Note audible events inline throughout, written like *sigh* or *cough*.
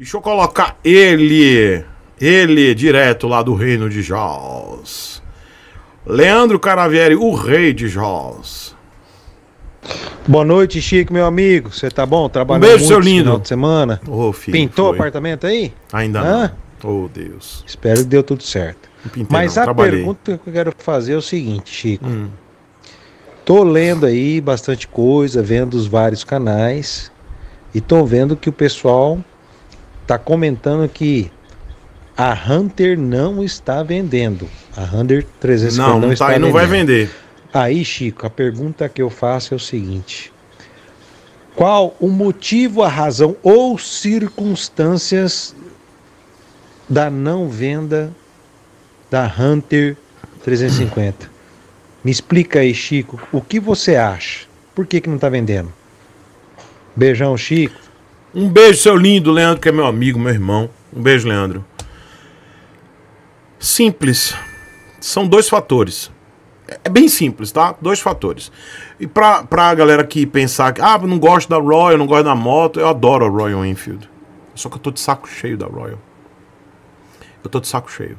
Deixa eu colocar ele. Ele, direto lá do reino de Jaws. Leandro Caravieri, o rei de Jaws. Boa noite, Chico, meu amigo. Você tá bom? Trabalhou um beijo, muito seu lindo. final de semana? Oh, filho, Pintou o apartamento aí? Ainda Hã? não. Oh, Deus. Espero que deu tudo certo. Pintei, Mas não, a trabalhei. pergunta que eu quero fazer é o seguinte, Chico. Hum. Tô lendo aí bastante coisa, vendo os vários canais e tô vendo que o pessoal está comentando que a Hunter não está vendendo. A Hunter 350 não, não, não tá está não vai vender. Aí, Chico, a pergunta que eu faço é o seguinte: qual o motivo, a razão ou circunstâncias da não venda da Hunter 350? Me explica aí, Chico, o que você acha? Por que, que não está vendendo? Beijão, Chico. Um beijo, seu lindo, Leandro, que é meu amigo, meu irmão. Um beijo, Leandro. Simples. São dois fatores. É bem simples, tá? Dois fatores. E pra, pra galera que pensar que, ah, não gosto da Royal, não gosto da moto, eu adoro a Royal Enfield. Só que eu tô de saco cheio da Royal. Eu tô de saco cheio.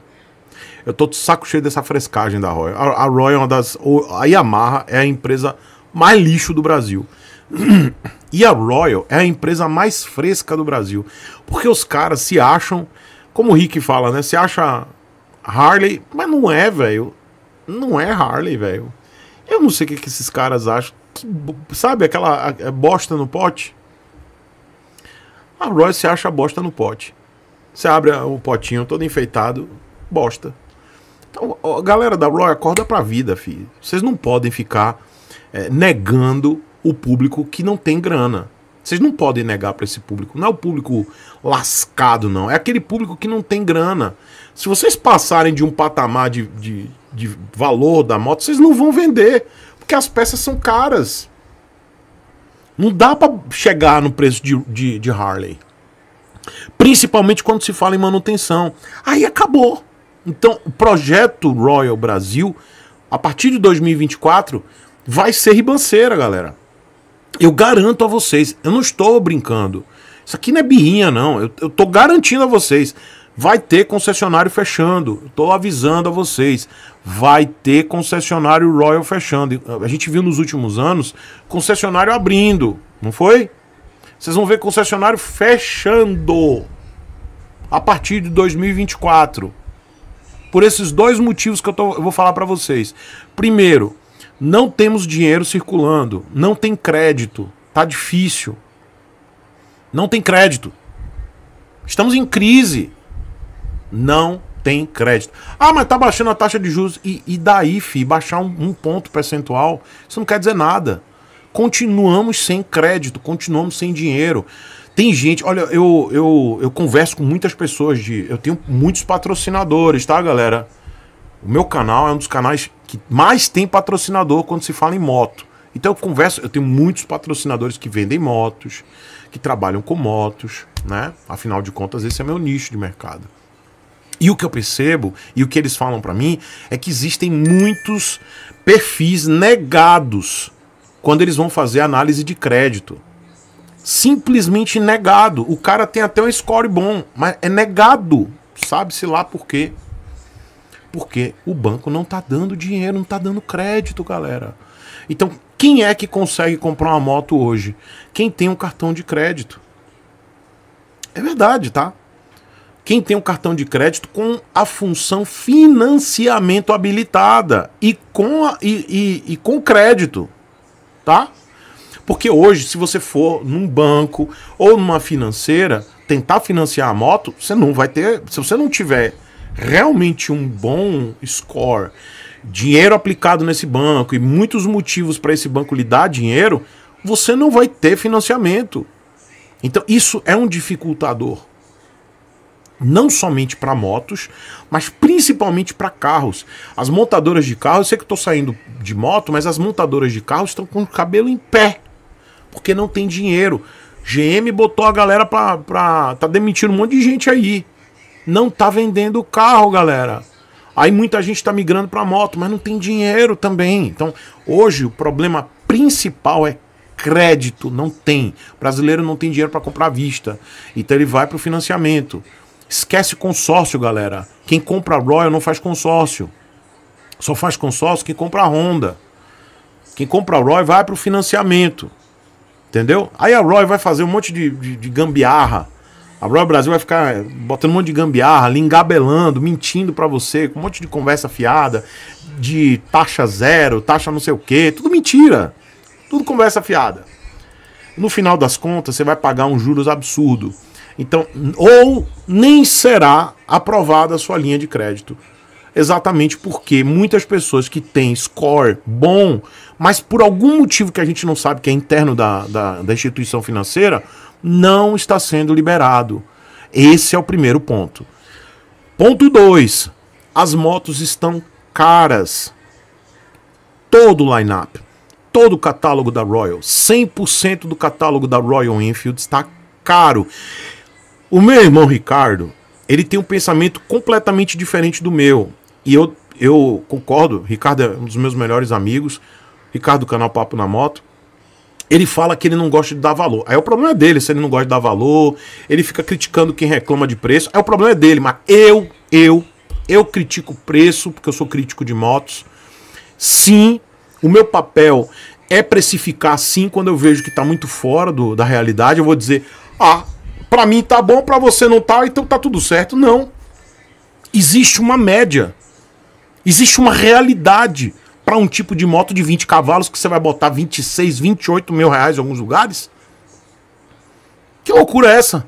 Eu tô de saco cheio dessa frescagem da Royal. A, a Royal é uma das. A Yamaha é a empresa mais lixo do Brasil. E a Royal é a empresa mais fresca do Brasil. Porque os caras se acham, como o Rick fala, né? Se acha Harley, mas não é, velho. Não é Harley, velho. Eu não sei o que, que esses caras acham. Que, sabe aquela bosta no pote? A Royal se acha bosta no pote. Você abre o potinho todo enfeitado, bosta. Então, ó, galera da Royal, acorda pra vida, filho. Vocês não podem ficar é, negando o público que não tem grana. Vocês não podem negar para esse público. Não é o público lascado, não. É aquele público que não tem grana. Se vocês passarem de um patamar de, de, de valor da moto, vocês não vão vender. Porque as peças são caras. Não dá para chegar no preço de, de, de Harley. Principalmente quando se fala em manutenção. Aí acabou. Então, o projeto Royal Brasil, a partir de 2024, vai ser ribanceira, galera. Eu garanto a vocês, eu não estou brincando. Isso aqui não é birrinha, não. Eu, estou garantindo a vocês. Vai ter concessionário fechando. Estou avisando a vocês. Vai ter concessionário Royal fechando. A gente viu nos últimos anos concessionário abrindo, não foi? Vocês vão ver concessionário fechando a partir de 2024. Por esses dois motivos que eu, tô, eu vou falar para vocês. Primeiro, não temos dinheiro circulando, não tem crédito, tá difícil. Não tem crédito. Estamos em crise. Não tem crédito. Ah, mas tá baixando a taxa de juros. E, e daí, fi, baixar um, um ponto percentual, isso não quer dizer nada. Continuamos sem crédito, continuamos sem dinheiro. Tem gente, olha, eu, eu, eu converso com muitas pessoas de. Eu tenho muitos patrocinadores, tá, galera? O meu canal é um dos canais que mais tem patrocinador quando se fala em moto. Então eu converso, eu tenho muitos patrocinadores que vendem motos, que trabalham com motos, né? Afinal de contas, esse é meu nicho de mercado. E o que eu percebo e o que eles falam para mim é que existem muitos perfis negados quando eles vão fazer análise de crédito. Simplesmente negado. O cara tem até um score bom, mas é negado. Sabe-se lá por quê. Porque o banco não está dando dinheiro, não está dando crédito, galera. Então, quem é que consegue comprar uma moto hoje? Quem tem um cartão de crédito. É verdade, tá? Quem tem um cartão de crédito com a função financiamento habilitada e com, a, e, e, e com crédito, tá? Porque hoje, se você for num banco ou numa financeira tentar financiar a moto, você não vai ter. Se você não tiver realmente um bom score, dinheiro aplicado nesse banco e muitos motivos para esse banco lhe dar dinheiro, você não vai ter financiamento. Então, isso é um dificultador. Não somente para motos, mas principalmente para carros. As montadoras de carros eu sei que estou saindo de moto, mas as montadoras de carros estão com o cabelo em pé. Porque não tem dinheiro. GM botou a galera para tá demitindo um monte de gente aí. Não tá vendendo o carro, galera. Aí muita gente está migrando para moto, mas não tem dinheiro também. Então, hoje o problema principal é crédito, não tem. O brasileiro não tem dinheiro para comprar à vista. Então ele vai para o financiamento. Esquece consórcio, galera. Quem compra Royal não faz consórcio. Só faz consórcio quem compra Honda. Quem compra Royal vai para o financiamento. Entendeu? Aí a Royal vai fazer um monte de, de, de gambiarra a Brother Brasil vai ficar botando um monte de gambiarra, lingabelando, mentindo para você, com um monte de conversa fiada, de taxa zero, taxa não sei o quê, tudo mentira. Tudo conversa fiada. No final das contas, você vai pagar um juros absurdo. Então, ou nem será aprovada a sua linha de crédito. Exatamente porque muitas pessoas que têm score bom, mas por algum motivo que a gente não sabe que é interno da, da, da instituição financeira, não está sendo liberado. Esse é o primeiro ponto. Ponto 2. As motos estão caras. Todo o line-up, todo o catálogo da Royal, 100% do catálogo da Royal Enfield está caro. O meu irmão Ricardo, ele tem um pensamento completamente diferente do meu. E eu, eu concordo, Ricardo é um dos meus melhores amigos, Ricardo Canal Papo na Moto ele fala que ele não gosta de dar valor. Aí o problema é dele, se ele não gosta de dar valor, ele fica criticando quem reclama de preço. Aí o problema é dele, mas eu, eu, eu critico preço, porque eu sou crítico de motos. Sim, o meu papel é precificar sim quando eu vejo que está muito fora do, da realidade. Eu vou dizer, ah, para mim tá bom, para você não tá, então tá tudo certo. Não. Existe uma média. Existe uma realidade comprar um tipo de moto de 20 cavalos que você vai botar 26, 28 mil reais em alguns lugares? Que loucura é essa?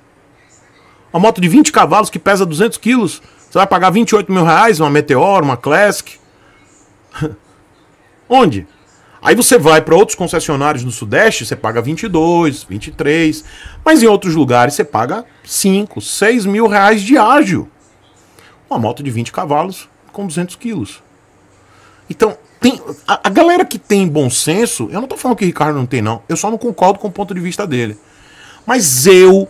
Uma moto de 20 cavalos que pesa 200 quilos, você vai pagar 28 mil reais, uma Meteor, uma Classic. *laughs* Onde? Aí você vai para outros concessionários no Sudeste, você paga 22, 23, mas em outros lugares você paga 5, 6 mil reais de ágio. Uma moto de 20 cavalos com 200 quilos. Então, tem, a, a, galera que tem bom senso, eu não tô falando que o Ricardo não tem, não. Eu só não concordo com o ponto de vista dele. Mas eu,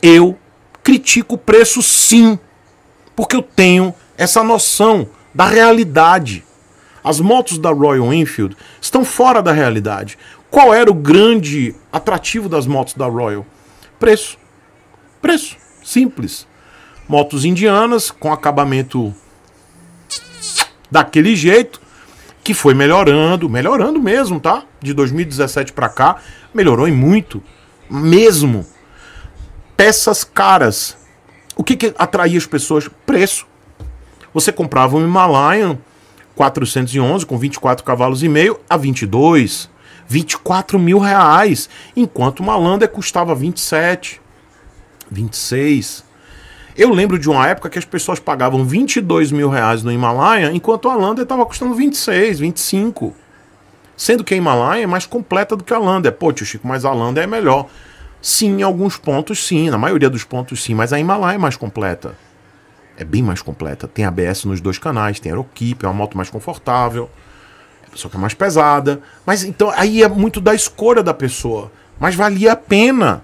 eu critico o preço sim. Porque eu tenho essa noção da realidade. As motos da Royal Enfield estão fora da realidade. Qual era o grande atrativo das motos da Royal? Preço. Preço. Simples. Motos indianas com acabamento daquele jeito, que foi melhorando, melhorando mesmo, tá? De 2017 para cá, melhorou em muito, mesmo. Peças caras. O que, que atraía as pessoas? Preço. Você comprava um Himalayan 411 com 24 cavalos e meio a 22, 24 mil reais, enquanto uma Lander custava 27, 26. Eu lembro de uma época que as pessoas pagavam 22 mil reais no Himalaia, enquanto a Lander estava custando 26, 25. Sendo que a Himalaia é mais completa do que a Lander. É, pô, tio Chico, mas a Lander é melhor. Sim, em alguns pontos sim, na maioria dos pontos sim, mas a Himalaia é mais completa. É bem mais completa. Tem ABS nos dois canais, tem Aerokeep, é uma moto mais confortável, é só que é mais pesada. Mas então aí é muito da escolha da pessoa. Mas valia a pena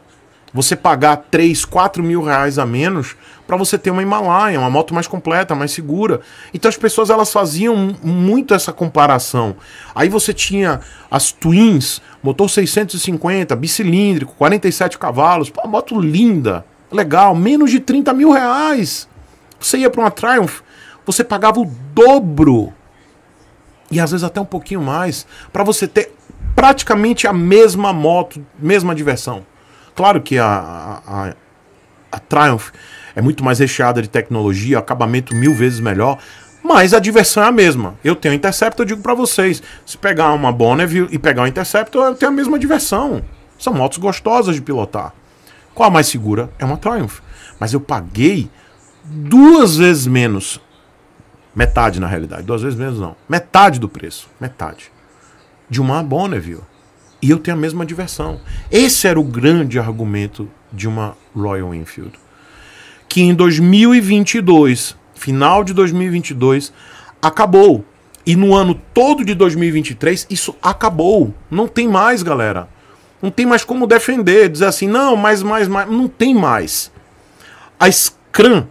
você pagar 3, 4 mil reais a menos para você ter uma Himalaia, uma moto mais completa, mais segura. Então as pessoas elas faziam muito essa comparação. Aí você tinha as Twins, motor 650, bicilíndrico, 47 cavalos, uma moto linda, legal, menos de 30 mil reais. Você ia para uma Triumph, você pagava o dobro e às vezes até um pouquinho mais para você ter praticamente a mesma moto, mesma diversão. Claro que a, a, a Triumph é muito mais recheada de tecnologia, acabamento mil vezes melhor, mas a diversão é a mesma. Eu tenho Interceptor, eu digo para vocês, se pegar uma Bonneville e pegar um Interceptor, eu tenho a mesma diversão. São motos gostosas de pilotar. Qual a mais segura? É uma Triumph. Mas eu paguei duas vezes menos. Metade, na realidade. Duas vezes menos, não. Metade do preço. Metade. De uma Bonneville e eu tenho a mesma diversão. Esse era o grande argumento de uma Royal Enfield. Que em 2022, final de 2022, acabou. E no ano todo de 2023, isso acabou. Não tem mais, galera. Não tem mais como defender, dizer assim, não, mais, mais, mais. Não tem mais. A Scrum,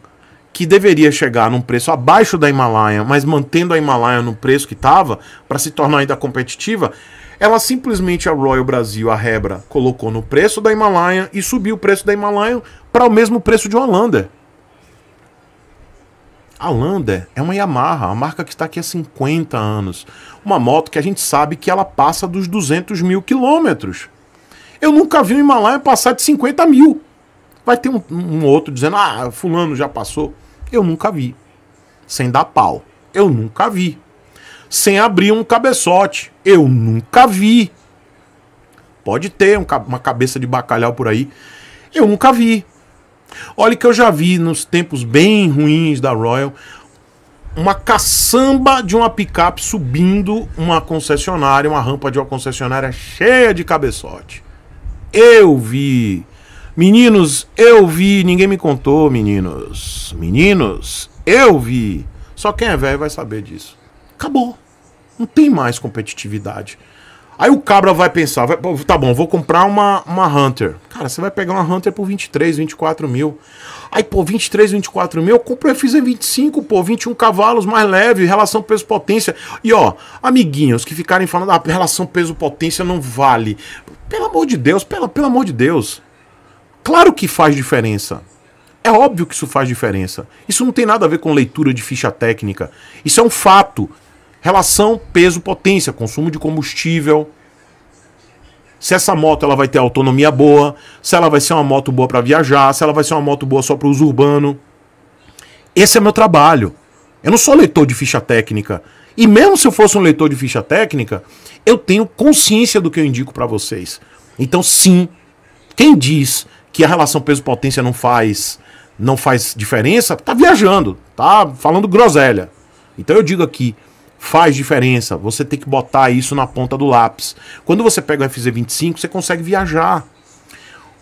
que deveria chegar num preço abaixo da Himalaia, mas mantendo a Himalaia no preço que estava, para se tornar ainda competitiva, ela simplesmente, a Royal Brasil, a Rebra, colocou no preço da Himalaia e subiu o preço da Himalaia para o mesmo preço de uma Lander. A Lander é uma Yamaha, a marca que está aqui há 50 anos. Uma moto que a gente sabe que ela passa dos 200 mil quilômetros. Eu nunca vi um Himalaia passar de 50 mil. Vai ter um, um outro dizendo, ah, fulano já passou. Eu nunca vi. Sem dar pau. Eu nunca vi sem abrir um cabeçote. Eu nunca vi. Pode ter uma cabeça de bacalhau por aí. Eu nunca vi. Olha que eu já vi nos tempos bem ruins da Royal uma caçamba de uma picape subindo uma concessionária, uma rampa de uma concessionária cheia de cabeçote. Eu vi. Meninos, eu vi. Ninguém me contou, meninos. Meninos, eu vi. Só quem é velho vai saber disso. Acabou. Não tem mais competitividade. Aí o cabra vai pensar, vai, tá bom, vou comprar uma, uma Hunter. Cara, você vai pegar uma Hunter por 23, 24 mil. Aí, pô, 23, 24 mil, eu compro o FZ25, pô, 21 cavalos, mais leve, relação peso-potência. E ó, amiguinhos que ficarem falando, ah, relação peso-potência não vale. Pelo amor de Deus, pela, pelo amor de Deus. Claro que faz diferença. É óbvio que isso faz diferença. Isso não tem nada a ver com leitura de ficha técnica. Isso é um fato. Relação peso-potência, consumo de combustível. Se essa moto ela vai ter autonomia boa, se ela vai ser uma moto boa para viajar, se ela vai ser uma moto boa só para uso urbano. Esse é meu trabalho. Eu não sou leitor de ficha técnica. E mesmo se eu fosse um leitor de ficha técnica, eu tenho consciência do que eu indico para vocês. Então, sim, quem diz que a relação peso-potência não faz não faz diferença, tá viajando, tá falando groselha. Então eu digo aqui, faz diferença. Você tem que botar isso na ponta do lápis. Quando você pega o FZ25, você consegue viajar.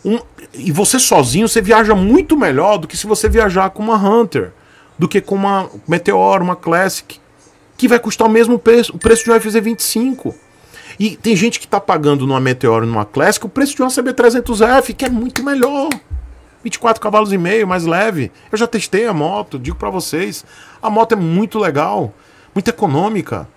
Um, e você sozinho, você viaja muito melhor do que se você viajar com uma Hunter, do que com uma Meteor, uma Classic, que vai custar o mesmo preço, o preço de um FZ25. E tem gente que está pagando numa Meteor e numa Classic o preço de uma CB300F, que é muito melhor. 24 cavalos e meio, mais leve. Eu já testei a moto, digo para vocês, a moto é muito legal muito econômica.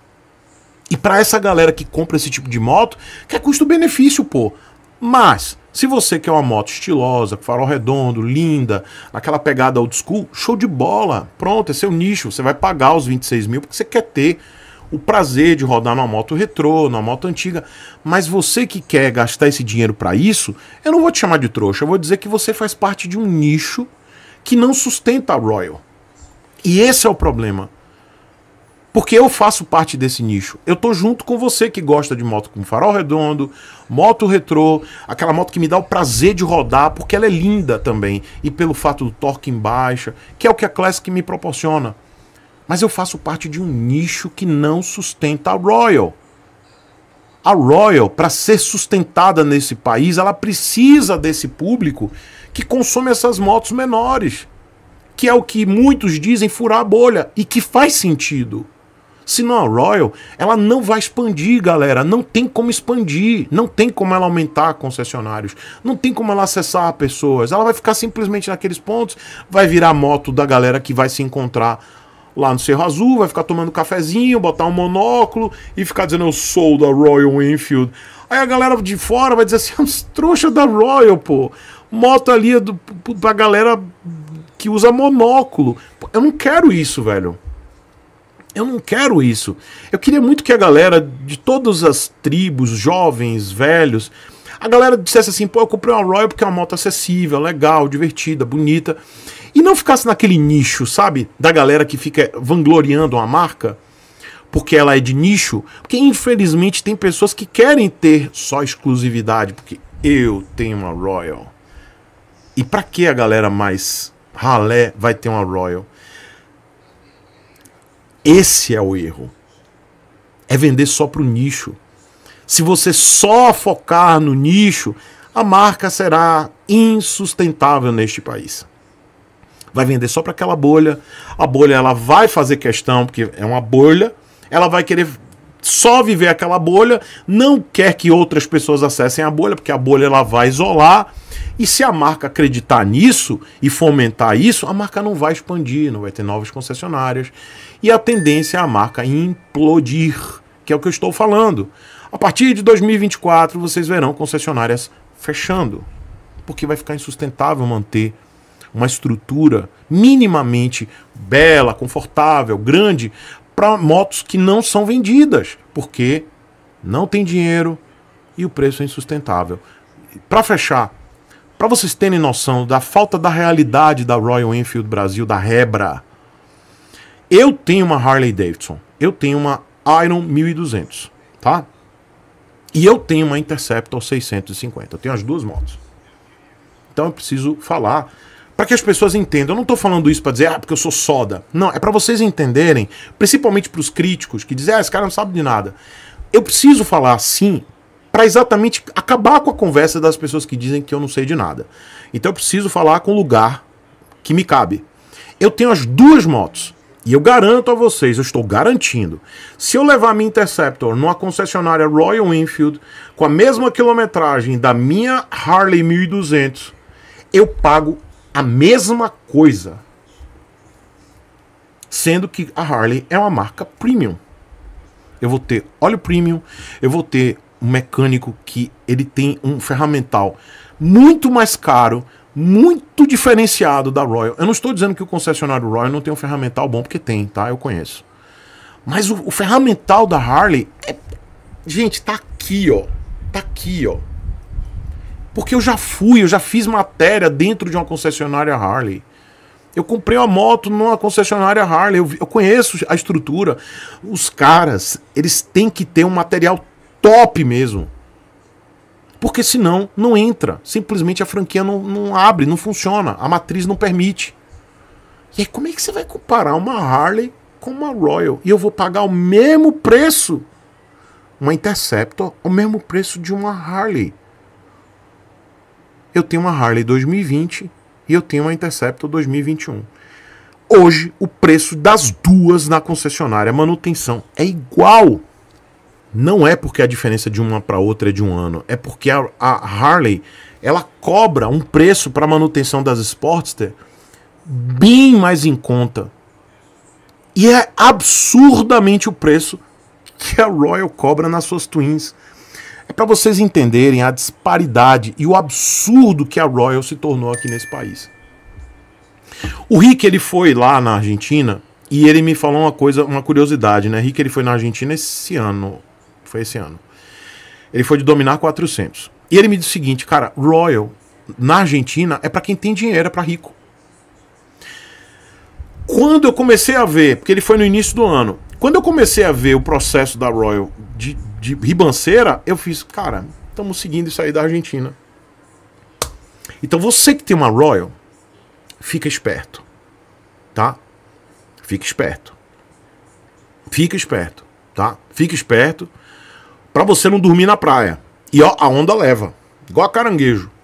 E para essa galera que compra esse tipo de moto, que é custo-benefício, pô. Mas, se você quer uma moto estilosa, com farol redondo, linda, aquela pegada old school, show de bola. Pronto, é seu nicho. Você vai pagar os 26 mil porque você quer ter o prazer de rodar numa moto retrô, numa moto antiga. Mas você que quer gastar esse dinheiro para isso, eu não vou te chamar de trouxa. Eu vou dizer que você faz parte de um nicho que não sustenta a Royal. E esse é o problema. Porque eu faço parte desse nicho. Eu tô junto com você que gosta de moto com farol redondo, moto retrô, aquela moto que me dá o prazer de rodar, porque ela é linda também. E pelo fato do torque em baixa, que é o que a Classic me proporciona. Mas eu faço parte de um nicho que não sustenta a Royal. A Royal, para ser sustentada nesse país, ela precisa desse público que consome essas motos menores. Que é o que muitos dizem furar a bolha e que faz sentido. Se não a Royal, ela não vai expandir, galera. Não tem como expandir. Não tem como ela aumentar concessionários. Não tem como ela acessar pessoas. Ela vai ficar simplesmente naqueles pontos. Vai virar moto da galera que vai se encontrar lá no Cerro Azul, vai ficar tomando cafezinho, botar um monóculo e ficar dizendo eu sou da Royal Enfield. Aí a galera de fora vai dizer assim, *laughs* é uns trouxa da Royal, pô. Moto ali é do, pra galera que usa monóculo. Eu não quero isso, velho. Eu não quero isso. Eu queria muito que a galera de todas as tribos, jovens, velhos, a galera dissesse assim: pô, eu comprei uma Royal porque é uma moto acessível, legal, divertida, bonita. E não ficasse naquele nicho, sabe? Da galera que fica vangloriando uma marca porque ela é de nicho. Porque infelizmente tem pessoas que querem ter só exclusividade, porque eu tenho uma Royal. E para que a galera mais ralé vai ter uma Royal? Esse é o erro. É vender só para o nicho. Se você só focar no nicho, a marca será insustentável neste país. Vai vender só para aquela bolha. A bolha ela vai fazer questão, porque é uma bolha. Ela vai querer só viver aquela bolha, não quer que outras pessoas acessem a bolha, porque a bolha ela vai isolar e se a marca acreditar nisso e fomentar isso, a marca não vai expandir, não vai ter novas concessionárias. E a tendência é a marca implodir, que é o que eu estou falando. A partir de 2024, vocês verão concessionárias fechando, porque vai ficar insustentável manter uma estrutura minimamente bela, confortável, grande para motos que não são vendidas, porque não tem dinheiro e o preço é insustentável. Para fechar, para vocês terem noção da falta da realidade da Royal Enfield Brasil, da Rebra, eu tenho uma Harley Davidson, eu tenho uma Iron 1200, tá? E eu tenho uma Interceptor 650, eu tenho as duas motos. Então eu preciso falar para que as pessoas entendam. Eu não estou falando isso para dizer, ah, porque eu sou soda. Não, é para vocês entenderem, principalmente para os críticos que dizem, ah, esse cara não sabe de nada. Eu preciso falar, sim, para exatamente acabar com a conversa das pessoas que dizem que eu não sei de nada. Então eu preciso falar com o lugar que me cabe. Eu tenho as duas motos. E eu garanto a vocês, eu estou garantindo, se eu levar minha Interceptor numa concessionária Royal Enfield com a mesma quilometragem da minha Harley 1200, eu pago a mesma coisa. Sendo que a Harley é uma marca premium. Eu vou ter óleo premium, eu vou ter um mecânico que ele tem um ferramental muito mais caro, muito diferenciado da Royal. Eu não estou dizendo que o concessionário Royal não tem um ferramental bom, porque tem, tá? Eu conheço. Mas o, o ferramental da Harley é... Gente, tá aqui, ó. Tá aqui, ó. Porque eu já fui, eu já fiz matéria dentro de uma concessionária Harley. Eu comprei uma moto numa concessionária Harley. Eu, eu conheço a estrutura. Os caras, eles têm que ter um material top mesmo. Porque senão não entra. Simplesmente a franquia não, não abre, não funciona. A matriz não permite. E aí, como é que você vai comparar uma Harley com uma Royal? E eu vou pagar o mesmo preço. Uma Interceptor, o mesmo preço de uma Harley. Eu tenho uma Harley 2020 e eu tenho uma Interceptor 2021. Hoje, o preço das duas na concessionária manutenção é igual não é porque a diferença de uma para outra é de um ano, é porque a, a Harley ela cobra um preço para manutenção das Sportster bem mais em conta. E é absurdamente o preço que a Royal cobra nas suas Twins. É para vocês entenderem a disparidade e o absurdo que a Royal se tornou aqui nesse país. O Rick ele foi lá na Argentina e ele me falou uma coisa, uma curiosidade, né? Rick ele foi na Argentina esse ano, foi esse ano. Ele foi de dominar 400. E ele me disse o seguinte, cara, Royal na Argentina é para quem tem dinheiro, é para rico. Quando eu comecei a ver, porque ele foi no início do ano, quando eu comecei a ver o processo da Royal de, de ribanceira, eu fiz, cara, estamos seguindo isso aí da Argentina. Então você que tem uma Royal, fica esperto, tá? Fica esperto. Fica esperto, tá? Fica esperto para você não dormir na praia. E ó, a onda leva, igual a caranguejo.